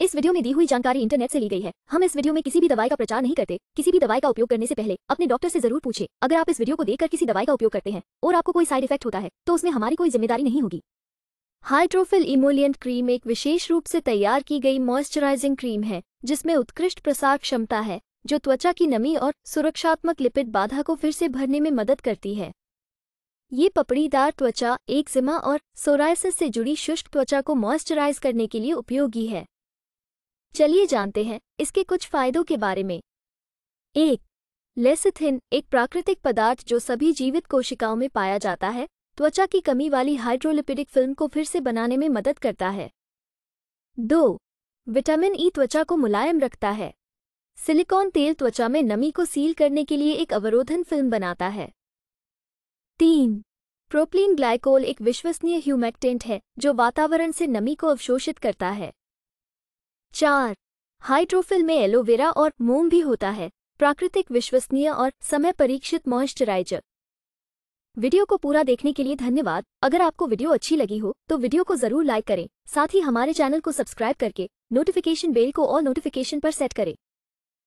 इस वीडियो में दी हुई जानकारी इंटरनेट से ली गई है हम इस वीडियो में किसी भी दवाई का प्रचार नहीं करते किसी भी दवाई का उपयोग करने से पहले अपने डॉक्टर से जरूर पूछे अगर आप इस वीडियो को देखकर किसी दवाई का उपयोग करते हैं और आपको कोई साइड इफेक्ट होता है तो उसमें हमारी कोई जिम्मेदारी नहीं होगी हाइड्रोफिल इमोलियंट क्रीम एक विशेष रूप से तैयार की गई मॉइस्चराइजिंग क्रीम है जिसमें उत्कृष्ट प्रसार क्षमता है जो त्वचा की नमी और सुरक्षात्मक लिपिड बाधा को फिर से भरने में मदद करती है ये पपड़ीदार त्वचा एक और सोराइसिस से जुड़ी शुष्क त्वचा को मॉइस्चराइज करने के लिए उपयोगी है चलिए जानते हैं इसके कुछ फायदों के बारे में एक लेसिथिन एक प्राकृतिक पदार्थ जो सभी जीवित कोशिकाओं में पाया जाता है त्वचा की कमी वाली हाइड्रोलिपिडिक फिल्म को फिर से बनाने में मदद करता है दो विटामिन ई e त्वचा को मुलायम रखता है सिलिकॉन तेल त्वचा में नमी को सील करने के लिए एक अवरोधन फिल्म बनाता है तीन प्रोप्लीन ग्लाइकोल एक विश्वसनीय ह्यूमेक्टेंट है जो वातावरण से नमी को अवशोषित करता है चार हाइड्रोफिल में एलोवेरा और मोम भी होता है प्राकृतिक विश्वसनीय और समय परीक्षित मॉइस्चराइजर वीडियो को पूरा देखने के लिए धन्यवाद अगर आपको वीडियो अच्छी लगी हो तो वीडियो को जरूर लाइक करें साथ ही हमारे चैनल को सब्सक्राइब करके नोटिफिकेशन बेल को और नोटिफिकेशन पर सेट करें